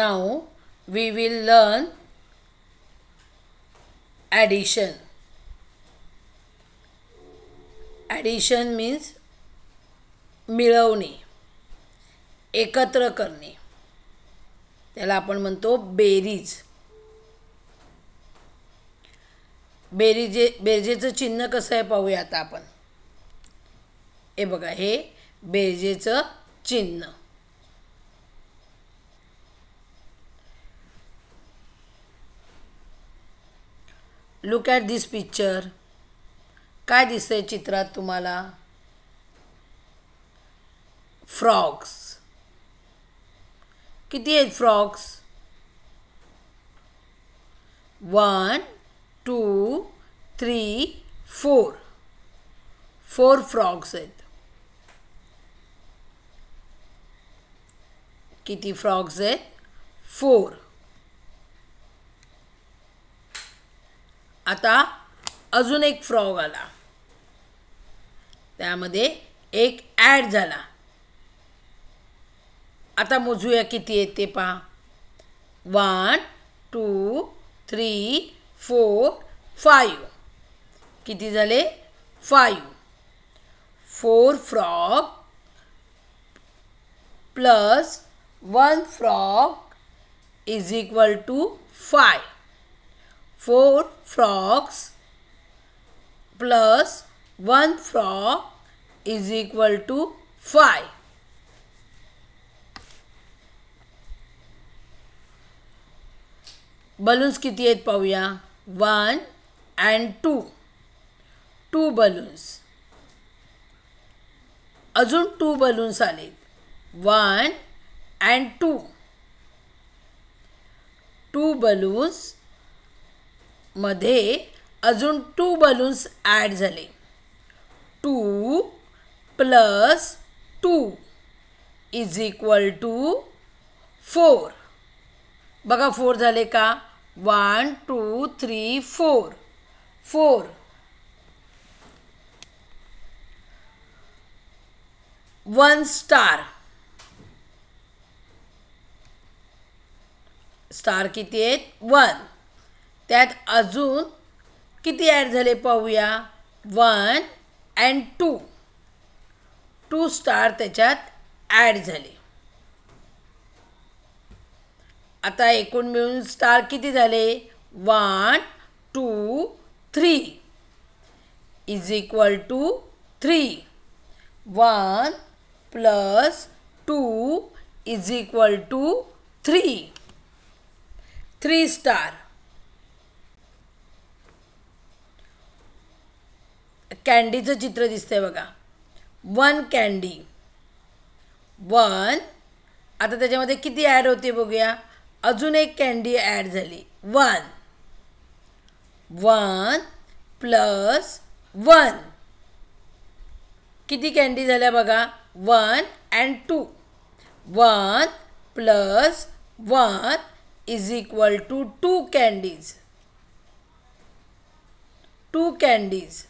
Now we will learn addition. Addition means मिळवणे एकत्र करणे त्याला आपण म्हणतो बेरीज बेरीजे बेरजेचं चिन्ह कसं आहे पाहूया आता आपण हे बघा हे बेरजेचं चिन्ह लुक ॲट दिस पिक्चर काय दिसतंय चित्रात तुम्हाला फ्रॉक्स किती आहेत frocks one two three four four frocks आहेत किती फ्रॉक्स आहेत फोर आता अजून एक फ्रॉग आला त्यामध्ये एक ॲड झाला आता मोजूया किती येते पहा one two three four five किती झाले five four frog plus one frog is equal to five four frogs plus one frog is equal to five. Balloons किती आहेत पाहूया one and two two balloons अजून टू बलून्स आलेत one and two two balloons मध्ये अजून two balloons add झाले two plus two is equal to four बघा four झाले का one two three four four one star star किती आहेत वन त्यात अजून किती ॲड झाले पाहूया one and two two star त्याच्यात ॲड झाले आता एकूण मिळून स्टार किती झाले one two three is equal to three one plus two is equal to three three star कँडीचं चित्र दिसतंय बघा वन कँडी वन आता त्याच्यामध्ये किती ॲड होते बघूया अजून एक कँडी ॲड झाली वन वन प्लस वन किती कँडी झाल्या बघा one and two one plus one is equal to two candies two candies